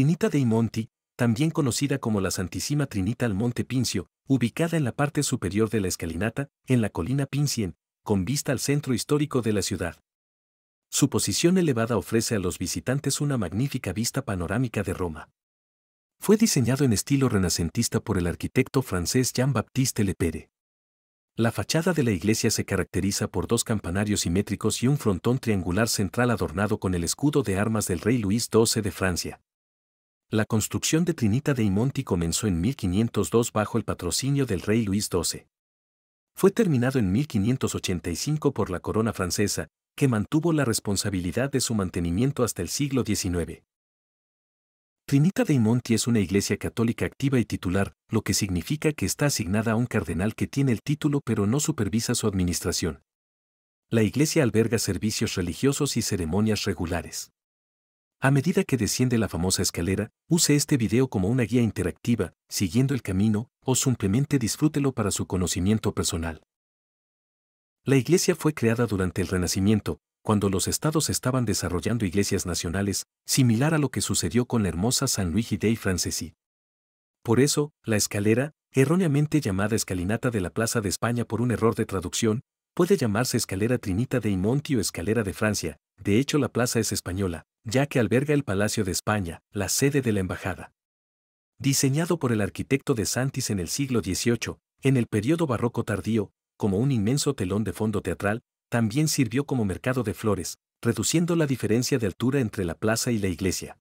Trinita dei Monti, también conocida como la Santísima Trinita al Monte Pincio, ubicada en la parte superior de la escalinata, en la colina Pincien, con vista al centro histórico de la ciudad. Su posición elevada ofrece a los visitantes una magnífica vista panorámica de Roma. Fue diseñado en estilo renacentista por el arquitecto francés Jean-Baptiste Lepere. La fachada de la iglesia se caracteriza por dos campanarios simétricos y un frontón triangular central adornado con el escudo de armas del rey Luis XII de Francia. La construcción de Trinita dei Monti comenzó en 1502 bajo el patrocinio del rey Luis XII. Fue terminado en 1585 por la corona francesa, que mantuvo la responsabilidad de su mantenimiento hasta el siglo XIX. Trinita dei Monti es una iglesia católica activa y titular, lo que significa que está asignada a un cardenal que tiene el título pero no supervisa su administración. La iglesia alberga servicios religiosos y ceremonias regulares. A medida que desciende la famosa escalera, use este video como una guía interactiva, siguiendo el camino, o simplemente disfrútelo para su conocimiento personal. La iglesia fue creada durante el Renacimiento, cuando los estados estaban desarrollando iglesias nacionales, similar a lo que sucedió con la hermosa San Luigi dei Francesi. Por eso, la escalera, erróneamente llamada escalinata de la Plaza de España por un error de traducción, puede llamarse escalera Trinita de Monti o escalera de Francia, de hecho la plaza es española, ya que alberga el Palacio de España, la sede de la embajada. Diseñado por el arquitecto de Santis en el siglo XVIII, en el periodo barroco tardío, como un inmenso telón de fondo teatral, también sirvió como mercado de flores, reduciendo la diferencia de altura entre la plaza y la iglesia.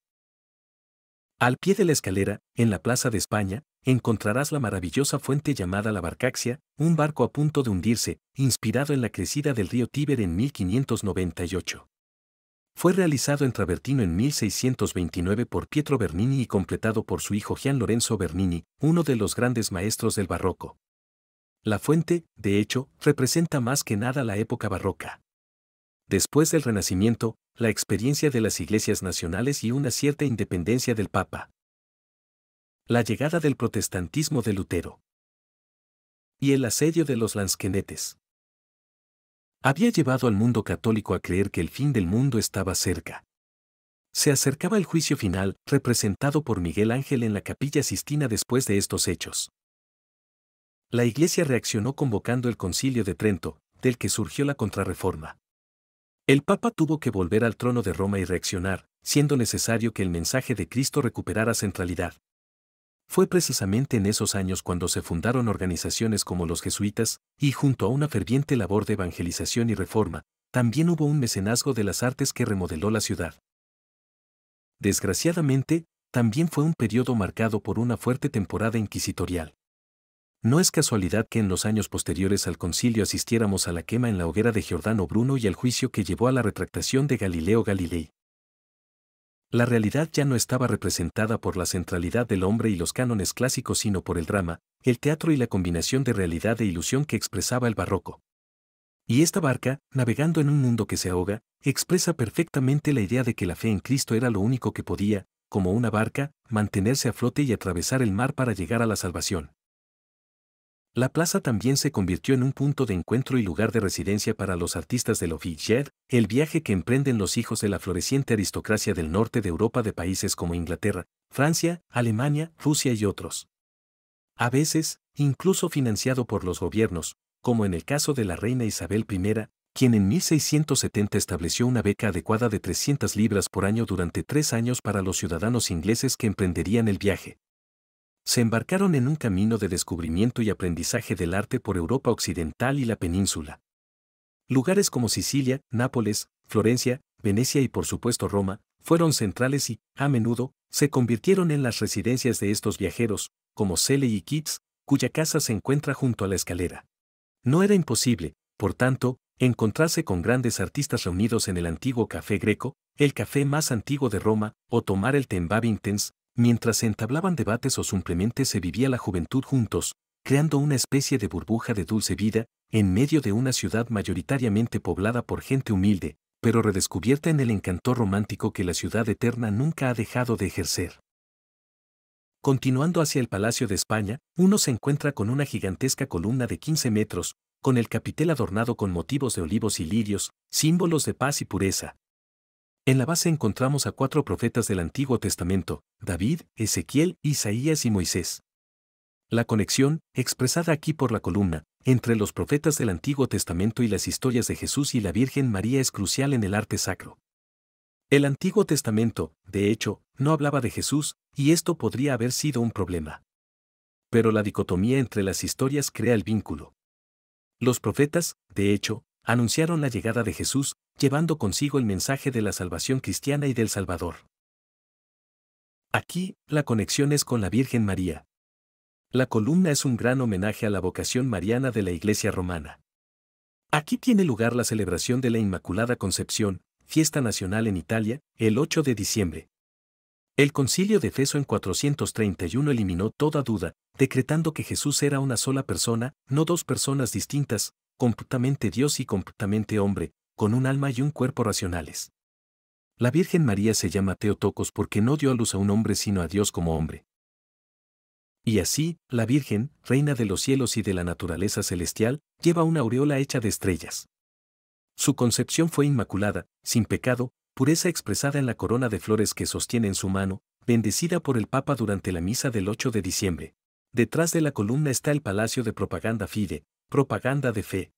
Al pie de la escalera, en la Plaza de España, encontrarás la maravillosa fuente llamada la Barcaxia, un barco a punto de hundirse, inspirado en la crecida del río Tíber en 1598 fue realizado en Travertino en 1629 por Pietro Bernini y completado por su hijo Gian Lorenzo Bernini, uno de los grandes maestros del barroco. La fuente, de hecho, representa más que nada la época barroca. Después del Renacimiento, la experiencia de las iglesias nacionales y una cierta independencia del Papa. La llegada del protestantismo de Lutero. Y el asedio de los lansquenetes había llevado al mundo católico a creer que el fin del mundo estaba cerca. Se acercaba el juicio final, representado por Miguel Ángel en la capilla Sistina después de estos hechos. La Iglesia reaccionó convocando el concilio de Trento, del que surgió la contrarreforma. El Papa tuvo que volver al trono de Roma y reaccionar, siendo necesario que el mensaje de Cristo recuperara centralidad. Fue precisamente en esos años cuando se fundaron organizaciones como los jesuitas, y junto a una ferviente labor de evangelización y reforma, también hubo un mecenazgo de las artes que remodeló la ciudad. Desgraciadamente, también fue un periodo marcado por una fuerte temporada inquisitorial. No es casualidad que en los años posteriores al concilio asistiéramos a la quema en la hoguera de Giordano Bruno y al juicio que llevó a la retractación de Galileo Galilei. La realidad ya no estaba representada por la centralidad del hombre y los cánones clásicos, sino por el drama, el teatro y la combinación de realidad e ilusión que expresaba el barroco. Y esta barca, navegando en un mundo que se ahoga, expresa perfectamente la idea de que la fe en Cristo era lo único que podía, como una barca, mantenerse a flote y atravesar el mar para llegar a la salvación. La plaza también se convirtió en un punto de encuentro y lugar de residencia para los artistas del Officier, el viaje que emprenden los hijos de la floreciente aristocracia del norte de Europa de países como Inglaterra, Francia, Alemania, Rusia y otros. A veces, incluso financiado por los gobiernos, como en el caso de la reina Isabel I, quien en 1670 estableció una beca adecuada de 300 libras por año durante tres años para los ciudadanos ingleses que emprenderían el viaje se embarcaron en un camino de descubrimiento y aprendizaje del arte por Europa occidental y la península. Lugares como Sicilia, Nápoles, Florencia, Venecia y por supuesto Roma, fueron centrales y, a menudo, se convirtieron en las residencias de estos viajeros, como Sele y Kitts, cuya casa se encuentra junto a la escalera. No era imposible, por tanto, encontrarse con grandes artistas reunidos en el antiguo café greco, el café más antiguo de Roma, o tomar el Tembabintens, Mientras se entablaban debates o simplemente se vivía la juventud juntos, creando una especie de burbuja de dulce vida, en medio de una ciudad mayoritariamente poblada por gente humilde, pero redescubierta en el encanto romántico que la ciudad eterna nunca ha dejado de ejercer. Continuando hacia el Palacio de España, uno se encuentra con una gigantesca columna de 15 metros, con el capitel adornado con motivos de olivos y lirios, símbolos de paz y pureza, en la base encontramos a cuatro profetas del Antiguo Testamento, David, Ezequiel, Isaías y Moisés. La conexión, expresada aquí por la columna, entre los profetas del Antiguo Testamento y las historias de Jesús y la Virgen María es crucial en el arte sacro. El Antiguo Testamento, de hecho, no hablaba de Jesús, y esto podría haber sido un problema. Pero la dicotomía entre las historias crea el vínculo. Los profetas, de hecho, anunciaron la llegada de Jesús, llevando consigo el mensaje de la salvación cristiana y del Salvador. Aquí, la conexión es con la Virgen María. La columna es un gran homenaje a la vocación mariana de la Iglesia romana. Aquí tiene lugar la celebración de la Inmaculada Concepción, fiesta nacional en Italia, el 8 de diciembre. El concilio de Feso en 431 eliminó toda duda, decretando que Jesús era una sola persona, no dos personas distintas, completamente Dios y completamente hombre, con un alma y un cuerpo racionales. La Virgen María se llama Teotocos porque no dio a luz a un hombre sino a Dios como hombre. Y así, la Virgen, reina de los cielos y de la naturaleza celestial, lleva una aureola hecha de estrellas. Su concepción fue inmaculada, sin pecado, pureza expresada en la corona de flores que sostiene en su mano, bendecida por el Papa durante la misa del 8 de diciembre. Detrás de la columna está el Palacio de Propaganda Fide, propaganda de fe,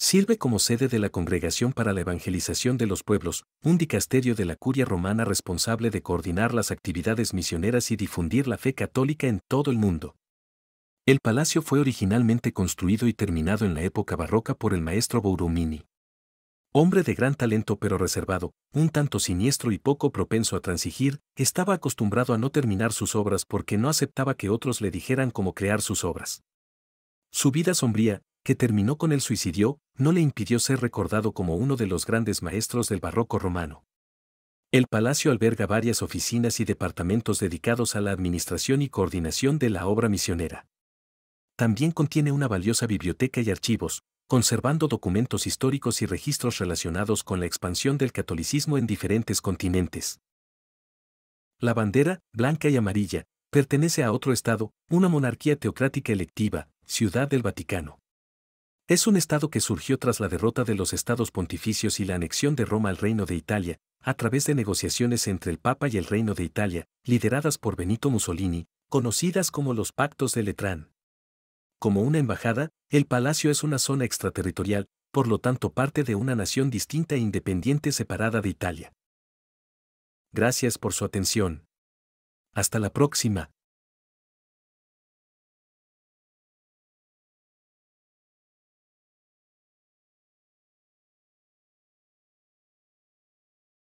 Sirve como sede de la Congregación para la Evangelización de los Pueblos, un dicasterio de la curia romana responsable de coordinar las actividades misioneras y difundir la fe católica en todo el mundo. El palacio fue originalmente construido y terminado en la época barroca por el maestro Bourumini. Hombre de gran talento pero reservado, un tanto siniestro y poco propenso a transigir, estaba acostumbrado a no terminar sus obras porque no aceptaba que otros le dijeran cómo crear sus obras. Su vida sombría, que terminó con el suicidio, no le impidió ser recordado como uno de los grandes maestros del barroco romano. El palacio alberga varias oficinas y departamentos dedicados a la administración y coordinación de la obra misionera. También contiene una valiosa biblioteca y archivos, conservando documentos históricos y registros relacionados con la expansión del catolicismo en diferentes continentes. La bandera, blanca y amarilla, pertenece a otro Estado, una monarquía teocrática electiva, Ciudad del Vaticano. Es un estado que surgió tras la derrota de los estados pontificios y la anexión de Roma al Reino de Italia, a través de negociaciones entre el Papa y el Reino de Italia, lideradas por Benito Mussolini, conocidas como los Pactos de Letrán. Como una embajada, el palacio es una zona extraterritorial, por lo tanto parte de una nación distinta e independiente separada de Italia. Gracias por su atención. Hasta la próxima.